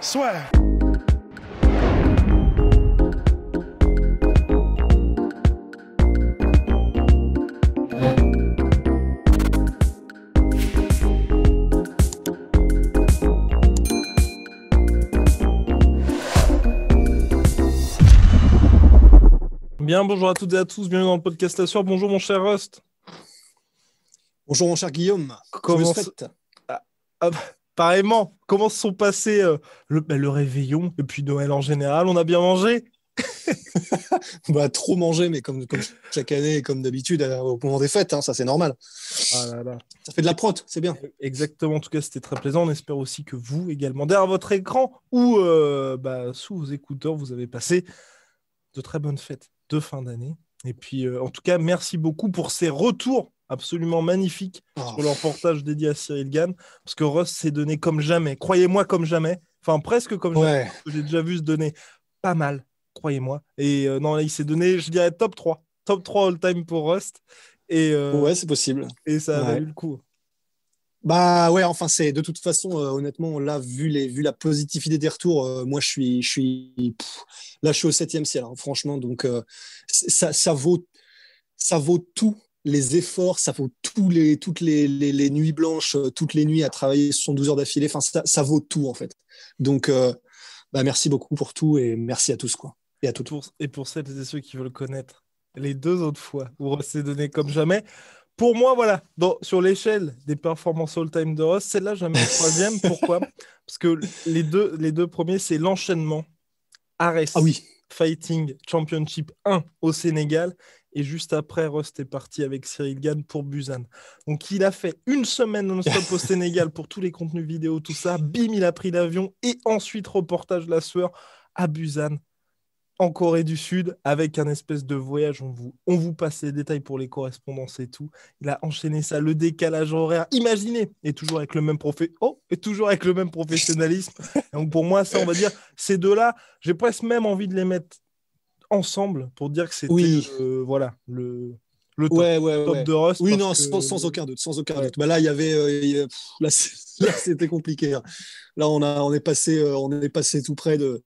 Soit. Bien, bonjour à toutes et à tous, bienvenue dans le podcast La soirée. Bonjour mon cher Rust. Bonjour mon cher Guillaume. Comment ça ah, ah bah, pareillement, comment se sont passés euh, bah, le, réveillon et puis Noël en général On a bien mangé bah, Trop mangé, mais comme, chaque année et comme d'habitude, euh, au moment des fêtes, hein, ça c'est normal. Ah ça fait de la prot', c'est bien. E, exactement, en tout cas c'était très plaisant. On espère aussi que vous également, derrière votre écran ou euh, bah, sous vos écouteurs, vous avez passé de très bonnes fêtes de fin d'année. Et puis, en tout cas, merci beaucoup pour ces retours absolument magnifique pour sur oh. leur dédié à Cyril Gann, parce que Rust s'est donné comme jamais, croyez-moi comme jamais, enfin presque comme jamais, j'ai déjà vu se donner pas mal, croyez-moi. Et euh, non, il s'est donné, je dirais, top 3, top 3 all-time pour Rust. Et, euh, ouais, c'est possible. Et ça a valu le coup. Bah ouais, enfin c'est de toute façon euh, honnêtement là vu les vu la positivité des retours, moi je suis je suis là je suis au septième ciel hein, franchement donc ça, ça vaut ça vaut tout les efforts, ça vaut tous les, toutes les, nuits blanches, euh, toutes les nuits à travailler 72 heures d'affilée. Enfin, ça, vaut tout, en fait. Donc, euh, bah, merci beaucoup pour tout et merci à tous, quoi. Et à toutes. Pour, et pour celles et ceux qui veulent connaître les deux autres fois où on s'est donné comme jamais, pour moi, voilà, sur l'échelle des performances all-time de Ross, celle-là, jamais la troisième. Pourquoi Parce que les deux, les deux premiers, c'est l'enchaînement. Ares. Ah Fighting Championship 1 au Sénégal et juste après, Rust est parti avec Cyril Gann pour Busan. Donc il a fait une semaine non-stop au Sénégal pour tous les contenus vidéo, tout ça. Bim, il a pris l'avion et ensuite reportage La Sueur à Busan, en Corée du Sud, avec un espèce de voyage. On vous, on vous passe les détails pour les correspondances et tout. Il a enchaîné ça, le décalage horaire. Imaginez Et toujours avec le même oh, et toujours avec le même professionnalisme. Donc pour moi, ça, on va dire, ces deux-là, j'ai presque même envie de les mettre ensemble pour dire que c'était oui. euh, voilà, le, le top, ouais, ouais, top ouais. de Rust. Oui, non, que... sans, sans, aucun doute. Sans aucun doute. Bah là, il y avait. Euh, pff, là, c'était compliqué. Hein. Là, on, a, on, est passé, euh, on est passé tout près de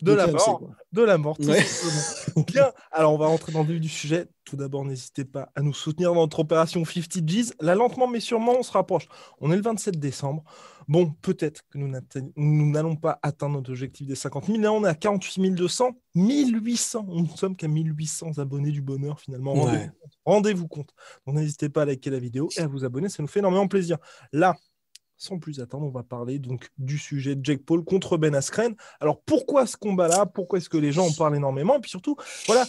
de, la mort, de la mort. Bien, alors on va rentrer dans le vif du sujet. Tout d'abord, n'hésitez pas à nous soutenir dans notre opération 50 G's. Là, lentement mais sûrement, on se rapproche. On est le 27 décembre. Bon, peut-être que nous n'allons pas atteindre notre objectif des 50 000. Là, on est à 48 200, 1800. Nous ne sommes qu'à 1800 abonnés du bonheur, finalement. Rendez-vous compte. Donc, n'hésitez pas à liker la vidéo et à vous abonner. Ça nous fait énormément plaisir. Là, sans plus attendre, on va parler donc du sujet de Jake Paul contre Ben Askren. Alors pourquoi ce combat-là Pourquoi est-ce que les gens en parlent énormément Et puis surtout, voilà,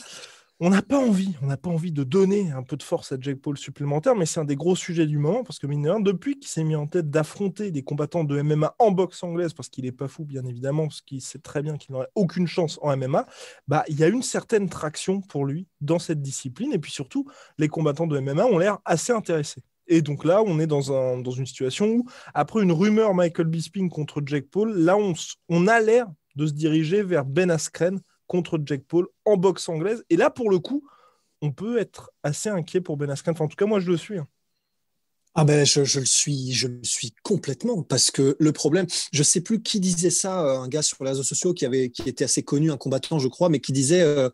on n'a pas envie, on n'a pas envie de donner un peu de force à Jake Paul supplémentaire, mais c'est un des gros sujets du moment parce que mine depuis qu'il s'est mis en tête d'affronter des combattants de MMA en boxe anglaise, parce qu'il n'est pas fou bien évidemment, parce qu'il sait très bien qu'il n'aurait aucune chance en MMA, bah il y a une certaine traction pour lui dans cette discipline et puis surtout les combattants de MMA ont l'air assez intéressés. Et donc là, on est dans, une situation où, après une rumeur Michael Bisping contre Jack Paul, là, on, on a l'air de se diriger vers Ben Askren contre Jack Paul en boxe anglaise. Et là, pour le coup, on peut être assez inquiet pour Ben Askren. en tout cas, moi, je le suis. Hein. Ah ben je, je, le suis, je suis complètement parce que le problème, je sais plus qui disait ça, euh, un gars sur les réseaux sociaux qui avait qui était assez connu, un combattant je crois, mais qui disait euh,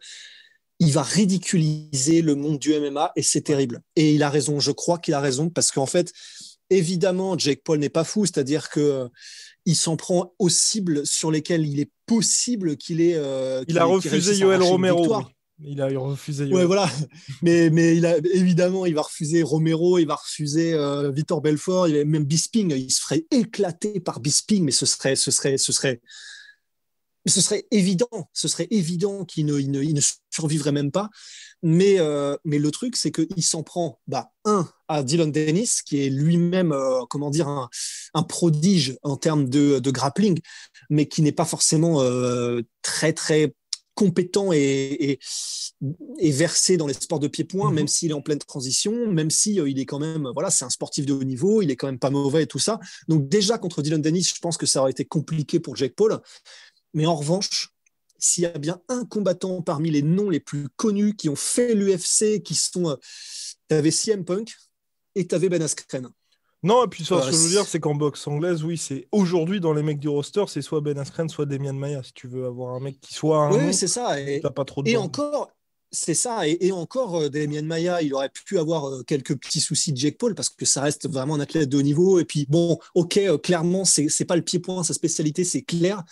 il va ridiculiser le monde du MMA et c'est terrible. Et il a raison, je crois qu'il a raison parce qu'en fait, évidemment, Jake Paul n'est pas fou, c'est-à-dire qu'il s'en prend aux cibles sur lesquelles il est possible qu'il ait. Euh, il, a refusé Yoel Romero. Il a refusé. Yoel. voilà. mais, mais il a, évidemment, il va refuser Romero, il va refuser euh, Victor Belfort, il même Bisping. Il se ferait éclater par Bisping, mais ce serait, ce serait, ce serait, ce serait évident, ce serait évident qu'il ne, ne, survivrait même pas. Mais, euh, mais le truc, c'est qu'il s'en prend, bah, un, à Dylan Dennis, qui est lui-même, euh, comment dire, un, prodige en termes de, grappling, mais qui n'est pas forcément euh, très, très compétent et, versé dans les sports de pied-point, mhm. même s'il est en pleine transition, même s'il est quand même, voilà, c'est un sportif de haut niveau, il est quand même pas mauvais et tout ça. Donc déjà contre Dylan Dennis, je pense que ça aurait été compliqué pour Jake Paul. Mais en revanche, s'il y a bien un combattant parmi les noms les plus connus qui ont fait l'UFC, qui sont. Euh, t'avais tu CM Punk et tu Ben Askren. Non, et puis ça, ce que je veux euh, dire, c'est qu'en boxe anglaise, oui, c'est aujourd'hui dans les mecs du roster, c'est soit Ben Askren, soit Demian Maya, si tu veux avoir un mec qui soit. oui, c'est ça. Et, pas trop de et encore, c'est ça, et, encore euh, Damien Maya, il aurait pu avoir euh, quelques petits soucis de Jake Paul parce que ça reste vraiment un athlète de haut niveau. Et puis bon, ok, euh, clairement, c'est pas le pied-point, sa spécialité, c'est clair,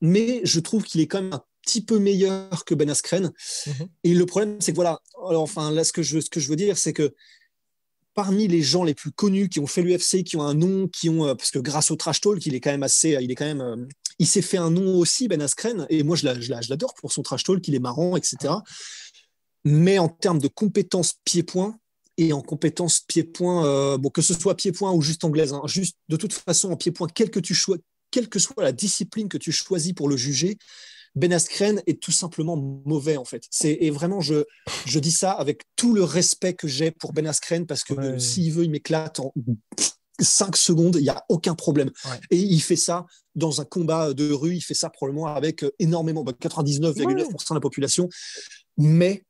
mais je trouve qu'il est quand même un petit peu meilleur que Ben Askren. Mhm. Et le problème, c'est que voilà, enfin là, ce que je, veux dire, c'est que parmi les gens les plus connus qui ont fait l'UFC, qui ont un nom, qui ont parce que grâce au trash talk, il est quand même assez, il est quand même, il s'est fait un nom aussi Ben Askren. Et moi, je l'adore pour son trash talk, il est marrant, etc mais en termes de compétences pied-point, et en compétences pied-point, euh, bon, que ce soit pied-point ou juste anglaise, hein. juste de toute façon en pied-point, quelle que, tu quelle que soit la discipline que tu choisis pour le juger, Ben Askren est tout simplement mauvais en fait. Et vraiment, je, je dis ça avec tout le respect que j'ai pour Ben Askren parce que s'il veut, il m'éclate en 5 mmh. secondes, il n'y a aucun problème. Et il fait ça dans un combat de rue, il fait ça probablement avec euh, énormément, 99,9% bah, de la population. Mais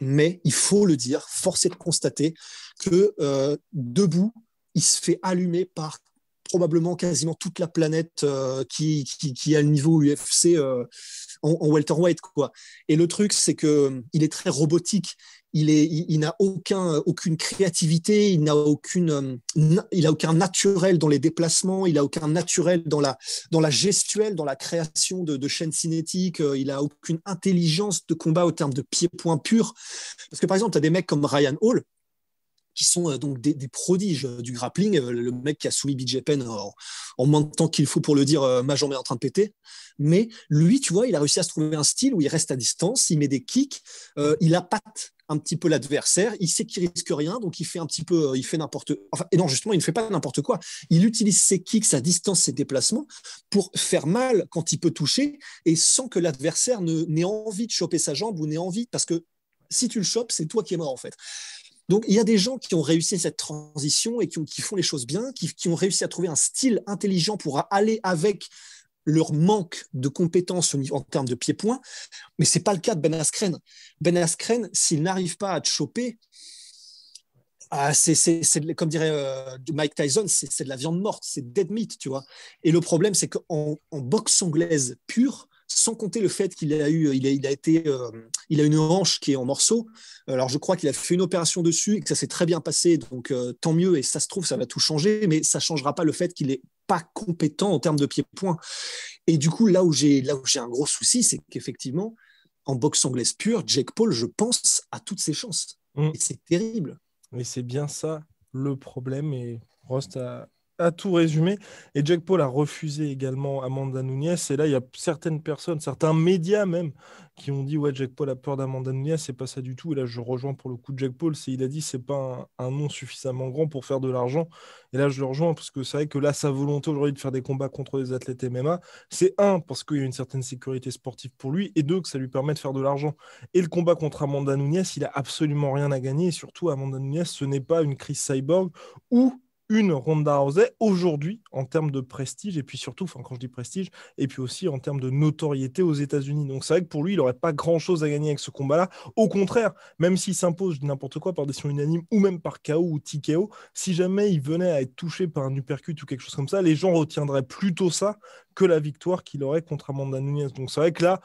mais il faut le dire, force est de constater que euh, debout, il se fait allumer par probablement quasiment toute la planète euh, qui, a le niveau UFC euh, en, welterweight. Quoi. Et le truc, c'est qu'il est très robotique il n'a aucun, aucune créativité, il n'a aucune, euh, il a aucun naturel dans les déplacements, il a aucun naturel dans la, dans la gestuelle, dans la création de, chaînes cinétiques, euh, il a aucune intelligence de combat au terme de pieds points pur. Parce que par exemple, tu as des mecs comme Ryan Hall, qui sont euh, donc des, prodiges du grappling. Le mec qui a soumis BJ Penn en, en moins de temps qu'il faut pour le dire, ma jambe est en train de péter. Mais lui, tu vois, il a réussi à se trouver un style où il reste à distance, il met des kicks, il a patte un petit peu l'adversaire. Il sait qu'il risque rien, donc il fait un petit peu, euh, il fait n'importe. Enfin, et non, justement, il ne fait pas n'importe quoi. Il utilise ses kicks, sa distance, ses déplacements pour faire mal quand il peut toucher et sans que l'adversaire n'ait envie de choper sa jambe ou n'ait envie, parce que si tu le chopes, c'est toi qui es mort en fait. Donc, il y a des gens qui ont réussi cette transition et qui, font les choses bien, qui, ont réussi à trouver un style intelligent pour aller avec leur manque de compétences en termes de pied-point, mais c'est pas le cas de Ben Askren. Ben Askren, s'il n'arrive pas à te choper, ah, c'est, comme dirait euh, Mike Tyson, c'est, de la viande morte, c'est dead meat, tu vois. Et le problème, c'est qu'en en boxe anglaise pure, sans compter le fait qu'il a eu, il a, été, euh, il a une hanche qui est en morceaux. Alors je crois qu'il a fait une opération dessus et que ça s'est très bien passé, donc euh, tant mieux. Et ça se trouve, ça va tout changer, mais ça changera pas le fait qu'il est pas compétent en termes de pied-point. Et du coup, là où j'ai, là où j'ai un gros souci, c'est qu'effectivement, en boxe anglaise pure, Jake Paul, je pense, à toutes ses chances. Mm. Et c'est terrible. Mais c'est bien ça le problème. Et Rost a, tout résumé. Et Jack Paul a refusé également Amanda Nunes. Et là, il y a certaines personnes, certains médias même, qui ont dit Ouais, Jack Paul a peur d'Amanda Nunes, c'est pas ça du tout. Et là, je rejoins pour le coup Jack Paul. C'est, il a dit C'est pas un, nom suffisamment grand pour faire de l'argent. Et là, je le rejoins parce que c'est vrai que là, sa volonté aujourd'hui de faire des combats contre des athlètes MMA, c'est un, parce qu'il y a une certaine sécurité sportive pour lui, et deux, que ça lui permet de faire de l'argent. Et le combat contre Amanda Nunes, il a absolument rien à gagner. Et surtout, Amanda Nunes, ce n'est pas une crise cyborg ou une Ronda Rousey aujourd'hui en termes de prestige et puis surtout, enfin quand je dis prestige, et puis aussi en termes de notoriété aux États-Unis. Donc c'est vrai que pour lui, il n'aurait pas grand-chose à gagner avec ce combat-là. Au contraire, même s'il s'impose n'importe quoi par décision unanime ou même par KO ou TKO, si jamais il venait à être touché par un uppercut ou quelque chose comme ça, les gens retiendraient plutôt ça que la victoire qu'il aurait contre Amanda Nunes. Donc c'est vrai que là,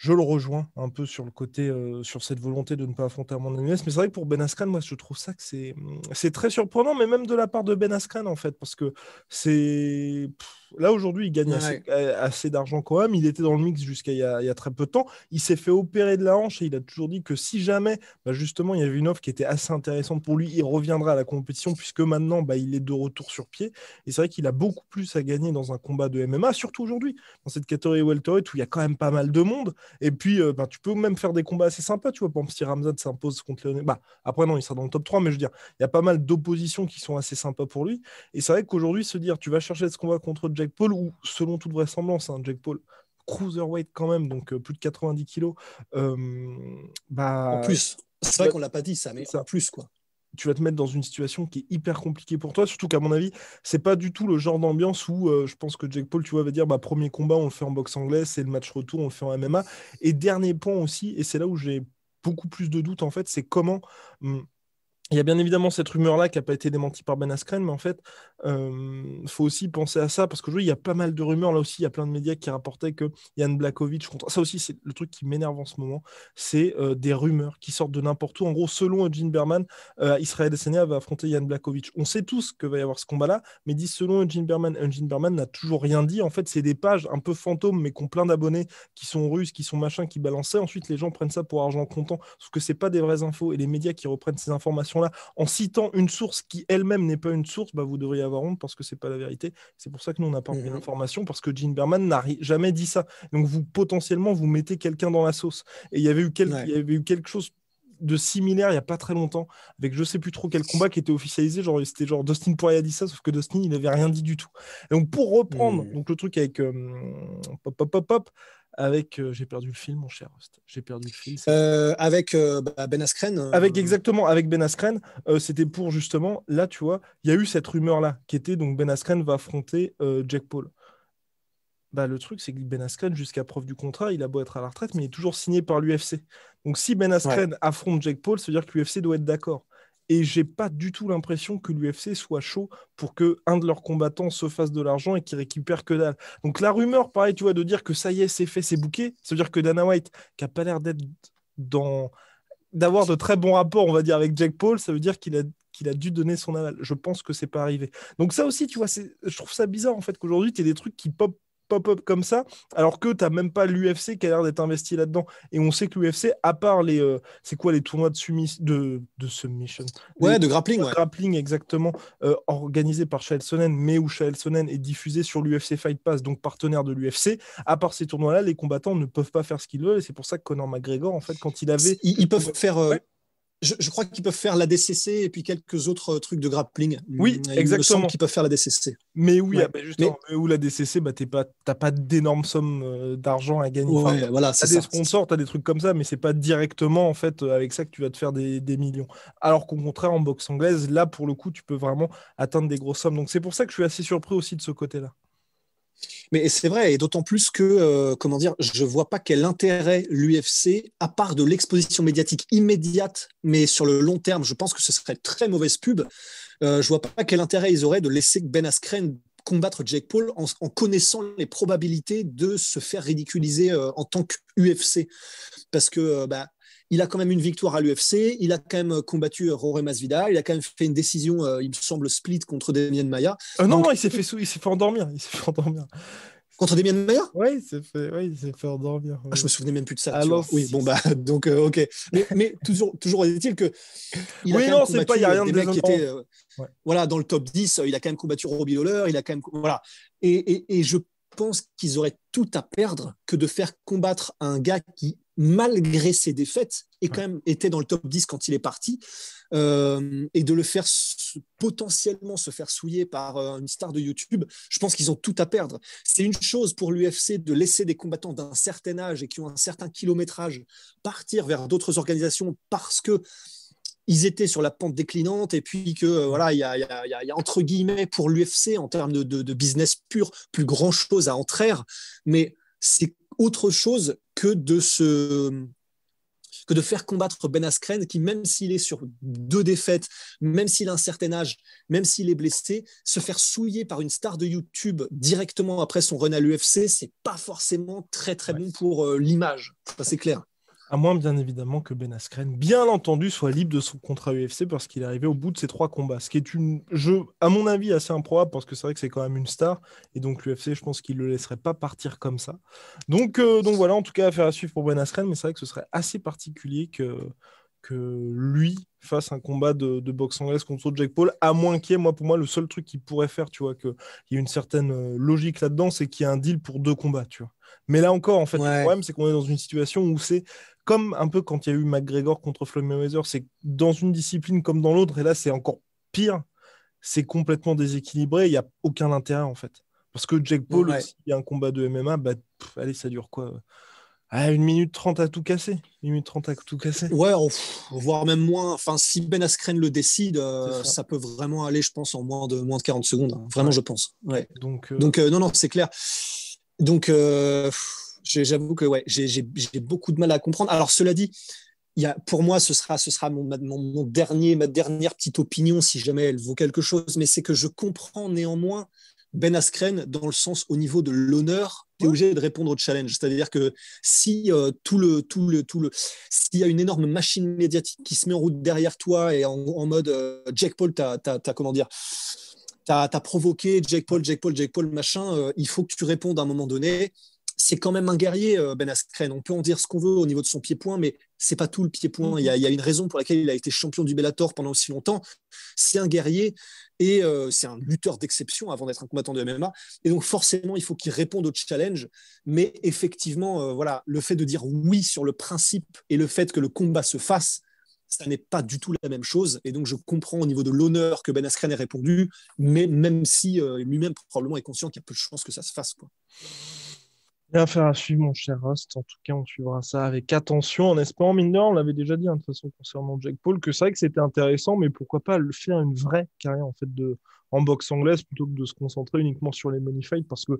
je le rejoins un peu sur le côté, euh, sur cette volonté de ne pas affronter mon Nunes. Mais c'est vrai que pour Ben moi, je trouve ça que c'est, c'est très surprenant, mais même de la part de Ben en fait, parce que c'est. Là, aujourd'hui, il gagne euh, assez, d'argent quand même. Il était dans le mix jusqu'à il, y a très peu de temps. Il s'est fait opérer de la hanche et il a toujours dit que si jamais, bah, justement, il y avait une offre qui était assez intéressante pour lui, il reviendrait à la compétition puisque maintenant, bah, il est de retour sur pied. Et c'est vrai qu'il a beaucoup plus à gagner dans un combat de MMA, surtout aujourd'hui, dans cette catégorie welterweight où il y a quand même pas mal de monde. Et puis, euh, bah, tu peux même faire des combats assez sympas. Tu vois, par exemple, si Ramzan s'impose contre Léoné. Bah, après, non, il sera dans le top 3, mais je veux dire, il y a pas mal d'oppositions qui sont assez sympas pour lui. Et c'est vrai qu'aujourd'hui, se dire, tu vas chercher ce combat contre Jack Paul, ou selon toute vraisemblance, hein, Jack Paul cruiserweight quand même, donc euh, plus de 90 kilos. Euh, bah, en plus, c'est vrai qu'on l'a pas dit ça, mais ça. en plus quoi tu vas te mettre dans une situation qui est hyper compliquée pour toi, surtout qu'à mon avis, c'est pas du tout le genre d'ambiance où euh, je pense que Jack Paul, tu vois, va dire bah, premier combat, on le fait en boxe anglais c'est le match retour, on le fait en MMA. Et dernier point aussi, et c'est là où j'ai beaucoup plus de doutes en fait, c'est comment hum, il y a bien évidemment cette rumeur-là qui n'a pas été démentie par Ben Askren, mais en fait, il euh, faut aussi penser à ça, parce qu'aujourd'hui, il y a pas mal de rumeurs. Là aussi, il y a plein de médias qui rapportaient que Yann contre ça aussi, c'est le truc qui m'énerve en ce moment, c'est euh, des rumeurs qui sortent de n'importe où. En gros, selon Eugene Berman, euh, Israël Adesanya va affronter Yann Blakovic. On sait tous que va y avoir ce combat-là, mais dit selon Eugene Berman, Eugene Berman n'a toujours rien dit. En fait, c'est des pages un peu fantômes, mais qui plein d'abonnés, qui sont russes, qui sont machins, qui balançaient. Ensuite, les gens prennent ça pour argent comptant, sauf que ce pas des vraies infos, et les médias qui reprennent ces informations en citant une source qui elle-même n'est pas une source, bah, vous devriez avoir honte parce que c'est pas la vérité. C'est pour ça que nous, on n'a pas envie mhm. d'informations parce que Gene Berman n'a jamais dit ça. Donc, vous potentiellement, vous mettez quelqu'un dans la sauce. Et il y avait eu, avait eu quelque chose de similaire il n'y a pas très longtemps, avec je sais plus trop quel combat qui était officialisé, genre c'était genre Dustin Poirier a dit ça, sauf que Dustin il n'avait rien dit du tout. Et donc pour reprendre mmh. donc le truc avec euh, pop pop pop, pop avec euh, j'ai perdu le film mon cher j'ai perdu le film euh, avec euh, bah, Ben Askren avec exactement avec Ben Askren c'était pour justement là tu vois il y a eu cette rumeur là qui était donc Ben Askren va affronter Jack Paul bah, le truc c'est que Ben Askren jusqu'à preuve du contrat il a beau être à la retraite mais il est toujours signé par l'UFC donc si Ben Askren affronte Jack Paul ça veut dire que l'UFC doit être d'accord et j'ai pas du tout l'impression que l'UFC soit chaud pour que un de leurs combattants se fasse de l'argent et qu'il récupère que dalle. Donc la rumeur, pareil, tu vois, de dire que ça y est, c'est fait, c'est bouqué, ça veut dire que Dana White, qui a pas l'air d'être dans d'avoir de très bons rapports, on va dire, avec Jack Paul, ça veut dire qu'il a qu'il a dû donner son aval. Je pense que c'est pas arrivé. Donc ça aussi, tu vois, je trouve ça bizarre en fait qu'aujourd'hui, tu des trucs qui pop pop-up comme ça, alors que tu n'as même pas l'UFC qui a l'air d'être investi là-dedans. Et on sait que l'UFC, à part les. Euh, c'est quoi les tournois de, submission Ouais, de grappling. grappling, exactement, euh, organisé par Shael Sonnen, mais où Shael Sonnen est diffusé sur l'UFC Fight Pass, donc partenaire de l'UFC. À part ces tournois-là, les combattants ne peuvent pas faire ce qu'ils veulent. Et c'est pour ça que Conor McGregor, en fait, quand il avait. Ils, peuvent faire. Euh, je, crois qu'ils peuvent faire la DCC et puis quelques autres euh, trucs de grappling. Oui, exactement. Qui peuvent faire la DCC. Mais oui, ah bah, justement, mais... où la DCC, bah, tu pas, t'as pas d'énormes sommes euh, d'argent à gagner. voilà, des ça, sponsors, as des trucs comme ça, mais c'est pas directement en fait euh, avec ça que tu vas te faire des, des millions. Alors qu'au contraire, en boxe anglaise, là pour le coup, tu peux vraiment atteindre des grosses sommes. Donc c'est pour ça que je suis assez surpris aussi de ce côté-là. Mais c'est vrai, et d'autant plus que, euh, comment dire, je vois pas quel intérêt l'UFC, à part de l'exposition médiatique immédiate, mais sur le long terme, je pense que ce serait très mauvaise pub. je euh, je vois pas quel intérêt ils auraient de laisser Ben Askren combattre Jake Paul en, connaissant les probabilités de se faire ridiculiser euh, en tant qu'UFC, Parce que bah, il a quand même une victoire à l'UFC, il a quand même euh, combattu euh, Rory Masvidal, il a quand même fait une décision, euh, il me semble, split contre Damien Maya. non, non, il s'est fait, il endormir, il s'est fait Contre Damien Maia Oui, il s'est fait, endormir. Ah, je me souvenais même plus de ça. Alors, oui, bon, bah, donc, ok. Mais, toujours, toujours est-il que. oui, non, c'est pas, il n'y a rien de mecs Voilà, dans le top 10, il a quand même combattu Robbie Lawler, il a quand même. Voilà. et je pense qu'ils auraient tout à perdre que de faire combattre un gars qui malgré ses défaites, et quand même était dans le top 10 quand il est parti, euh, et de le faire potentiellement se faire souiller par euh, une star de YouTube, je pense qu'ils ont tout à perdre. C'est une chose pour l'UFC de laisser des combattants d'un certain âge et qui ont un certain kilométrage partir vers d'autres organisations parce que ils étaient sur la pente déclinante et puis que voilà il y a, entre guillemets pour l'UFC en termes de, business pur plus grand chose à entrer, mais c'est autre chose que de que de faire combattre Ben Askren, qui même s'il est sur deux défaites, même s'il a un certain âge, même s'il est blessé, se faire souiller par une star de YouTube directement après son run à l'UFC, c'est pas forcément très très bon pour euh, l'image. Ça c'est clair. À moins, bien évidemment, que Ben Askren, bien entendu, soit libre de son contrat UFC parce qu'il est arrivé au bout de ses trois combats. Ce qui est une jeu, à mon avis, assez improbable parce que c'est vrai que c'est quand même une star. Et donc, l'UFC, je pense qu'il ne le laisserait pas partir comme ça. Donc, euh, donc voilà, en tout cas, affaire à suivre pour Ben Askren. Mais c'est vrai que ce serait assez particulier que que lui fasse un combat de, boxe anglaise contre Jack Paul, à moins qu'il y ait, moi, pour moi, le seul truc qu'il pourrait faire, tu vois, qu'il y ait une certaine euh, logique là-dedans, c'est qu'il y a un deal pour deux combats, tu vois. Mais là encore, en fait, le problème, c'est qu'on est dans une situation où c'est comme un peu quand il y a eu McGregor contre Floyd Mayweather, c'est dans une discipline comme dans l'autre, et là, c'est encore pire, c'est complètement déséquilibré, il n'y a aucun intérêt, en fait. Parce que Jack Paul, s'il y a un combat de MMA, bah, allez, ça dure quoi ah, une minute trente à tout casser. Une minute trente à tout casser. Ouais, voire même moins. Enfin, si Ben Askren le décide, euh, ça. peut vraiment aller, je pense, en moins de, moins de 40 secondes. Hein. Vraiment, je pense. Ouais. Donc, euh, Donc euh, non, non, c'est clair. Donc, j'avoue que ouais, j'ai beaucoup de mal à comprendre. Alors, cela dit, pour moi, ce sera, ce sera mon, dernier, ma dernière petite opinion, si jamais elle vaut quelque chose, mais c'est que je comprends néanmoins Ben Askren dans le sens au niveau de l'honneur tu obligé de répondre au challenge. C'est-à-dire que si euh, tout le, tout le, tout le, s'il y a une énorme machine médiatique qui se met en route derrière toi et en, mode euh, Jack Paul, t'as, comment dire, t'as, provoqué Jack Paul, Jack Paul, Jack Paul, machin, euh, il faut que tu répondes à un moment donné c'est quand même un guerrier, euh, Ben Askren. On peut en dire ce qu'on veut au niveau de son pied-point, mais c'est pas tout le pied-point. Il, y a une raison pour laquelle il a été champion du Bellator pendant aussi longtemps. C'est un guerrier et euh, c'est un lutteur d'exception avant d'être un combattant de MMA. Et donc forcément, il faut qu'il réponde au challenge. Mais effectivement, euh, voilà, le fait de dire oui sur le principe et le fait que le combat se fasse, ça n'est pas du tout la même chose. Et donc, je comprends au niveau de l'honneur que Ben Askren ait répondu, mais même si lui-même probablement est conscient qu'il y a peu de chances que ça se fasse. Quoi faire à suivre, mon cher Rust. En tout cas, on suivra ça avec attention, en espérant, mine on l'avait déjà dit, hein, de toute façon, concernant Jack Paul, que c'est vrai que c'était intéressant, mais pourquoi pas le faire une vraie carrière en fait de en boxe anglaise plutôt que de se concentrer uniquement sur les money fights, parce que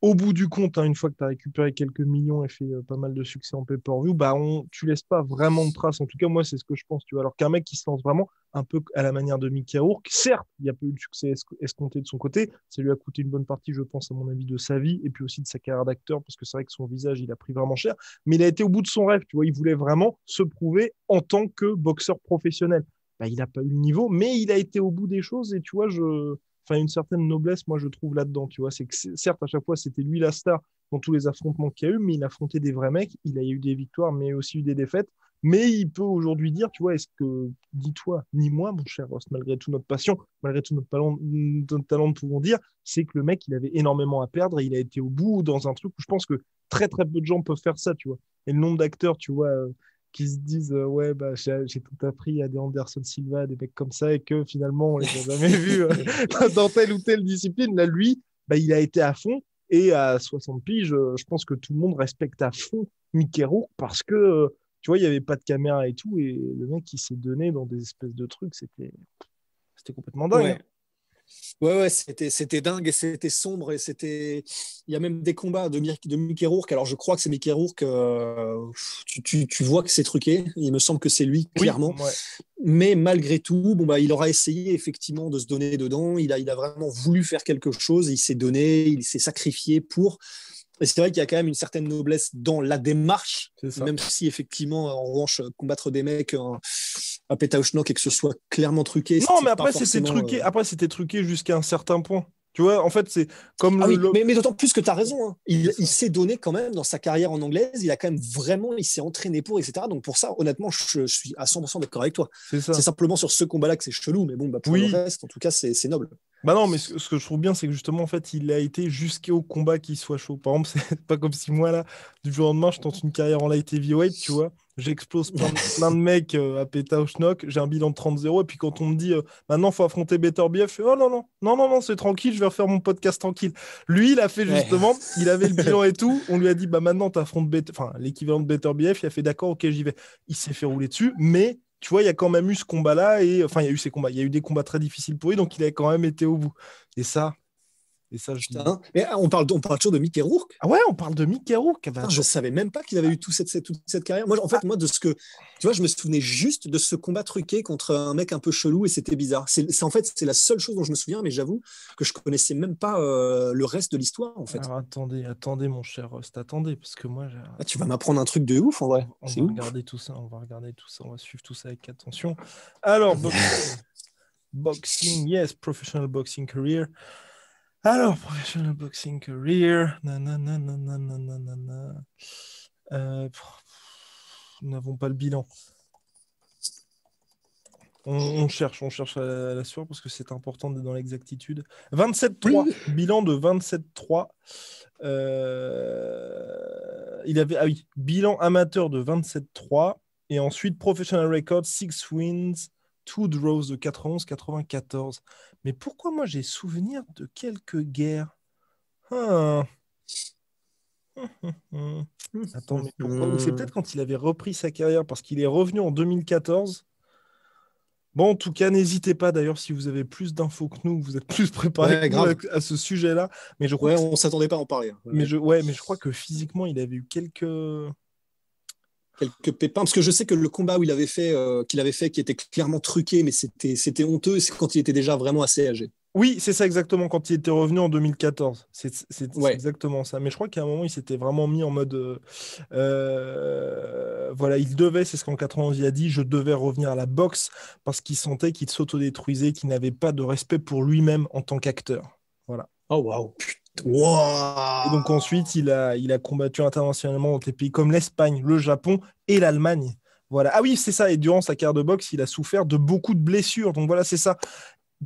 au bout du compte, hein, une fois que tu as récupéré quelques millions et fait euh, pas mal de succès en pay-per-view, bah on, tu laisses pas vraiment de traces. En tout cas, moi, c'est ce que je pense. Tu vois. Alors qu'un mec qui se lance vraiment un peu à la manière de Mickey certes, il n'y a pas eu de succès escompté de son côté. Ça lui a coûté une bonne partie, je pense, à mon avis, de sa vie et puis aussi de sa carrière d'acteur, parce que c'est vrai que son visage, il a pris vraiment cher. Mais il a été au bout de son rêve. Tu vois, il voulait vraiment se prouver en tant que boxeur professionnel. Bah, il n'a pas eu le niveau, mais il a été au bout des choses. Et tu vois, je enfin une certaine noblesse, moi je trouve là-dedans, tu vois, c'est que certes à chaque fois c'était lui la star dans tous les affrontements qu'il y a eu, mais il affrontait des vrais mecs, il a eu des victoires, mais aussi eu des défaites, mais il peut aujourd'hui dire, tu vois, est-ce que ni toi ni moi, mon cher Ross, malgré tout notre passion, malgré tout notre talent, nous pouvons dire, c'est que le mec il avait énormément à perdre, il a été au bout dans un truc où je pense que très très peu de gens peuvent faire ça, tu vois, et le nombre d'acteurs, tu vois. Euh, qui se disent euh, ouais bah j'ai tout appris à des Anderson Silva, des mecs comme ça et que finalement on les a jamais vus euh, dans telle ou telle discipline. Là lui, bah, il a été à fond et à 60 piges, euh, je, pense que tout le monde respecte à fond Mickey Rourke parce que tu vois il y avait pas de caméra et tout et le mec il s'est donné dans des espèces de trucs, c'était c'était complètement dingue. Hein. Ouais, c'était, c'était dingue et c'était sombre et c'était. Il y a même des combats de, de Mickey Rourke. Alors, je crois que c'est Mickey Rourke. Euh, tu, vois que c'est truqué. Il me semble que c'est lui, clairement. Mais malgré tout, bon, bah, il aura essayé effectivement de se donner dedans. Il a, il a vraiment voulu faire quelque chose. Il s'est donné, il s'est sacrifié pour mais c'est vrai qu'il y a quand même une certaine noblesse dans la démarche, même si effectivement, en revanche, combattre des mecs à un et que ce soit clairement truqué. Non, mais après, c'était truqué. Euh, après, c'était truqué jusqu'à un certain point. Tu vois, en fait, c'est comme. Ah mais, d'autant plus que tu as raison. Hein. Il, s'est donné quand même dans sa carrière en anglaise. Il a quand même vraiment. Il s'est entraîné pour, etc. Donc pour ça, honnêtement, je, suis à 100% d'accord avec toi. C'est simplement sur ce combat-là que c'est chelou. Mais bon, bah, pour le reste, en tout cas, c'est noble. Bah non, mais ce, que je trouve bien, c'est que justement, en fait, il a été jusqu'au combat qu'il soit chaud. Par exemple, c'est pas comme si moi, là, du jour au lendemain, je tente une carrière en light heavyweight, tu vois j'explose plein, de mecs euh, à péta au schnock, j'ai un bilan de 30-0, et puis quand on me dit maintenant, euh, maintenant faut affronter Better BF, je fais, oh non, non, non, non, non, c'est tranquille, je vais refaire mon podcast tranquille. Lui, il a fait justement, il avait le bilan et tout, on lui a dit bah maintenant tu affrontes enfin l'équivalent de Better BF, il a fait d'accord, ok, j'y vais. Il s'est fait rouler dessus, mais tu vois, il y a quand même eu ce combat-là, et enfin, il y a eu ces combats, il y a eu des combats très difficiles pour lui, donc il a quand même été au bout. Et ça, et ça, ah, on parle, toujours de Mickey Rourke. Ah ouais, on parle de Mickey Rourke. je savais même pas qu'il avait ah. eu toute cette carrière. Moi, en fait, ah. moi, de ce que. Tu vois, je me souvenais juste de ce combat truqué contre un mec un peu chelou et c'était bizarre. C'est, en fait, c'est la seule chose dont je me souviens, mais j'avoue que je connaissais même pas euh, le reste de l'histoire, en fait. attendez, attendez, mon cher Rost, attendez, parce que moi. tu vas m'apprendre un truc de ouf, en vrai. On, va regarder tout ça, on va regarder tout ça, on va suivre tout ça avec attention. Alors, boxing, yes, professional boxing career. Alors, Professional Boxing Career, nanana, euh, nous n'avons pas le bilan. On, cherche, on cherche à la, à parce que c'est important d'être dans l'exactitude. 27-3, bilan de 27-3. Euh, il avait, ah bilan amateur de 27-3 et ensuite professional Records, 6 wins, 2 draws de 91-94. Mais pourquoi moi j'ai souvenir de quelques guerres ah. Attends, C'est peut-être quand il avait repris sa carrière parce qu'il est revenu en 2014. Bon, en tout cas, n'hésitez pas d'ailleurs si vous avez plus d'infos que nous, vous êtes plus préparé à ce sujet-là. Mais je crois on s'attendait pas à en parler. Hein. Mais je, ouais, mais je crois que physiquement, il avait eu quelques quelques pépins parce que je sais que le combat où avait fait euh, qu'il avait fait qui était clairement truqué mais c'était c'était honteux c'est quand il était déjà vraiment assez âgé oui c'est ça exactement quand il était revenu en 2014 c'est exactement ça mais je crois qu'à un moment il s'était vraiment mis en mode euh, euh, voilà il devait c'est ce qu'en 91 il a dit je devais revenir à la boxe parce qu'il sentait qu'il s'autodétruisait qu'il n'avait pas de respect pour lui-même en tant qu'acteur voilà oh waouh donc ensuite, il a, combattu internationalement dans des pays comme l'Espagne, le Japon et l'Allemagne. Voilà. Ah oui, c'est ça. Et durant sa carrière de boxe, il a souffert de beaucoup de blessures. Donc voilà, c'est ça.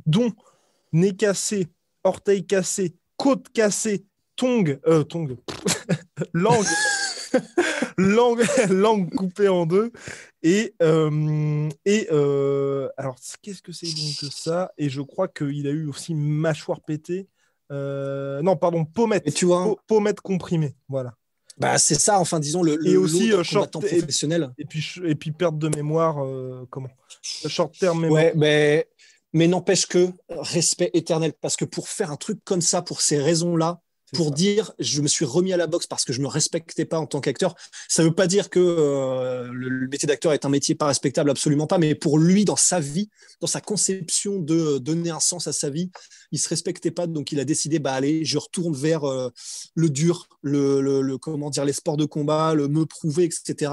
Dont nez cassé, orteil cassé, côte cassée, tongue, euh, tongue, langue, langue, coupée en deux. Et, euh, euh, alors, qu'est-ce que c'est donc ça Et je crois qu'il a eu aussi mâchoire pétée. Euh, non, pardon, pommette. Et tu vois, hein. pommette comprimée, voilà. Bah, c'est ça, enfin, disons, le, et le aussi, euh, professionnel. Et, puis, et puis perte de mémoire, euh, comment Short term mémoire. mais, mais n'empêche que respect éternel, parce que pour faire un truc comme ça, pour ces raisons-là, pour dire je me suis remis à la boxe parce que je me respectais pas en tant qu'acteur. Ça ne veut pas dire que euh, le, métier d'acteur est un métier pas respectable, absolument pas. Mais pour lui, dans sa vie, dans sa conception de euh, donner un sens à sa vie, il se respectait pas, donc il a décidé bah allez, je retourne vers euh, le dur, le, comment dire, les sports de combat, le me prouver, etc.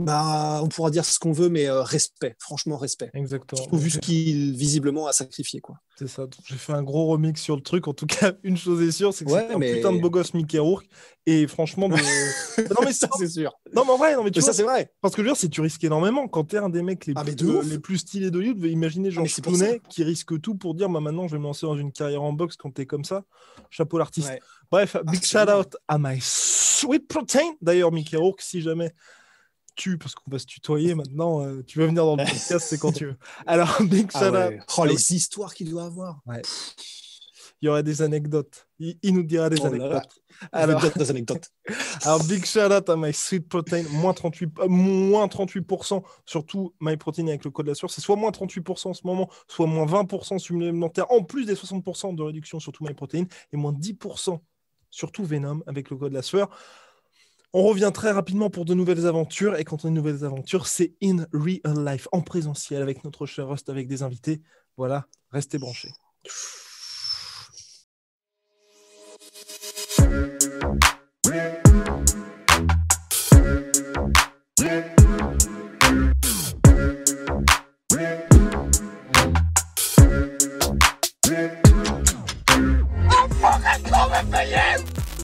Bah, on pourra dire ce qu'on veut, mais euh, respect, franchement respect. Exactement. vu ce qu'il visiblement a sacrifié, quoi. C'est ça. J'ai fait un gros remix sur le truc. En tout cas, une chose est sûre, c'est que c'est un putain de beau gosse Mickey Rourke. Et franchement, non mais ça c'est sûr. Non mais en vrai, non mais tu ça c'est vrai. Parce que je veux dire, c'est tu risques énormément quand t'es un des mecs les, ah, plus, euh, les plus stylés de YouTube. Imaginez Jean ah, qui risque tout pour dire, bah, maintenant je vais me lancer dans une carrière en boxe quand t'es comme ça. Chapeau l'artiste. Bref, ah, big shout out à my sweet protein. D'ailleurs, Mickey Rourke, si jamais parce qu'on va se tutoyer maintenant. Euh, tu veux venir dans le podcast, c'est quand tu veux. Alors, Big ah Shout prends ah oh, les histoires qu'il doit avoir. Il y aura des anecdotes. Il, nous dira des oh anecdotes. Alors, alors, big shout à My Sweet Protein, moins 38, euh, moins 38%, surtout My Protein avec le code de la sueur. C'est soit moins 38% en ce moment, soit moins 20% supplémentaire, en plus des 60% de réduction sur tout My Protein, et moins 10% surtout Venom avec le code de la sueur. On revient très rapidement pour de nouvelles aventures. Et quand on a de nouvelles aventures, c'est in real life, en présentiel, avec notre cher host, avec des invités. Voilà, restez branchés.